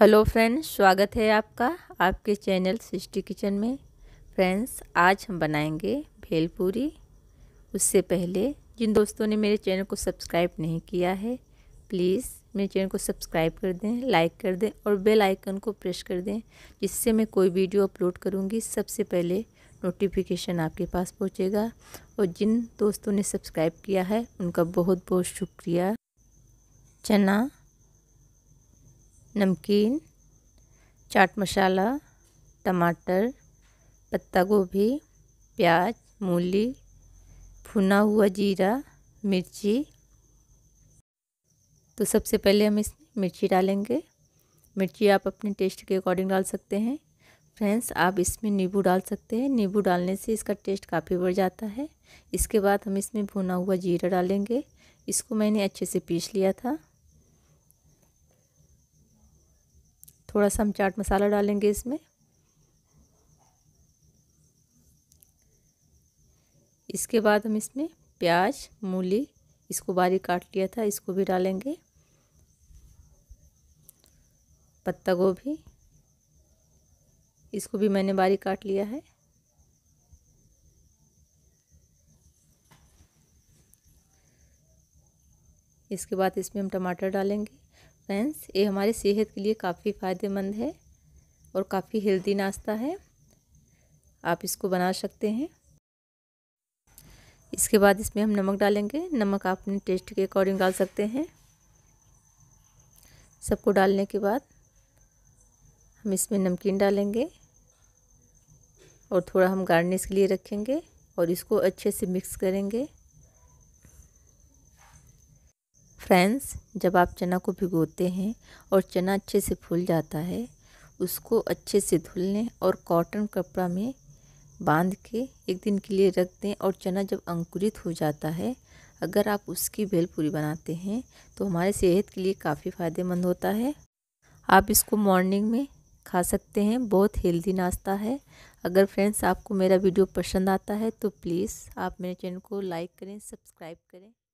hello friends स्वागत है आपका आपके चैनल सृष्टि किचन में फ्रेंड्स आज हम बनाएंगे भेलपूरी उससे पहले जिन दोस्तों ने मेरे चैनल को सब्सक्राइब नहीं किया है प्लीज़ मेरे चैनल को सब्सक्राइब कर दें लाइक कर दें और बेल आइकन को प्रेस कर दें जिससे मैं कोई वीडियो अपलोड करूँगी सबसे पहले नोटिफिकेशन आपके पास पहुँचेगा और जिन दोस्तों ने सब्सक्राइब किया है उनका बहुत बहुत शुक्रिया चना नमकीन चाट मसाला टमाटर पत्ता गोभी प्याज मूली भुना हुआ जीरा मिर्ची तो सबसे पहले हम इसमें मिर्ची डालेंगे मिर्ची आप अपने टेस्ट के अकॉर्डिंग डाल सकते हैं फ्रेंड्स आप इसमें नींबू डाल सकते हैं नींबू डालने से इसका टेस्ट काफ़ी बढ़ जाता है इसके बाद हम इसमें भुना हुआ जीरा डालेंगे इसको मैंने अच्छे से पीस लिया था थोड़ा सा हम चाट मसाला डालेंगे इसमें इसके बाद हम इसमें प्याज मूली इसको बारीक काट लिया था इसको भी डालेंगे पत्ता गोभी इसको भी मैंने बारीक काट लिया है इसके बाद इसमें हम टमाटर डालेंगे फ्रेंड्स ये हमारे सेहत के लिए काफ़ी फ़ायदेमंद है और काफ़ी हेल्दी नाश्ता है आप इसको बना सकते हैं इसके बाद इसमें हम नमक डालेंगे नमक आप अपने टेस्ट के अकॉर्डिंग डाल सकते हैं सबको डालने के बाद हम इसमें नमकीन डालेंगे और थोड़ा हम गार्निश के लिए रखेंगे और इसको अच्छे से मिक्स करेंगे फ्रेंड्स जब आप चना को भिगोते हैं और चना अच्छे से फूल जाता है उसको अच्छे से धुल लें और कॉटन कपड़ा में बांध के एक दिन के लिए रख दें और चना जब अंकुरित हो जाता है अगर आप उसकी भेलपूरी बनाते हैं तो हमारे सेहत के लिए काफ़ी फ़ायदेमंद होता है आप इसको मॉर्निंग में खा सकते हैं बहुत हेल्दी नाश्ता है अगर फ्रेंड्स आपको मेरा वीडियो पसंद आता है तो प्लीज़ आप मेरे चैनल को लाइक करें सब्सक्राइब करें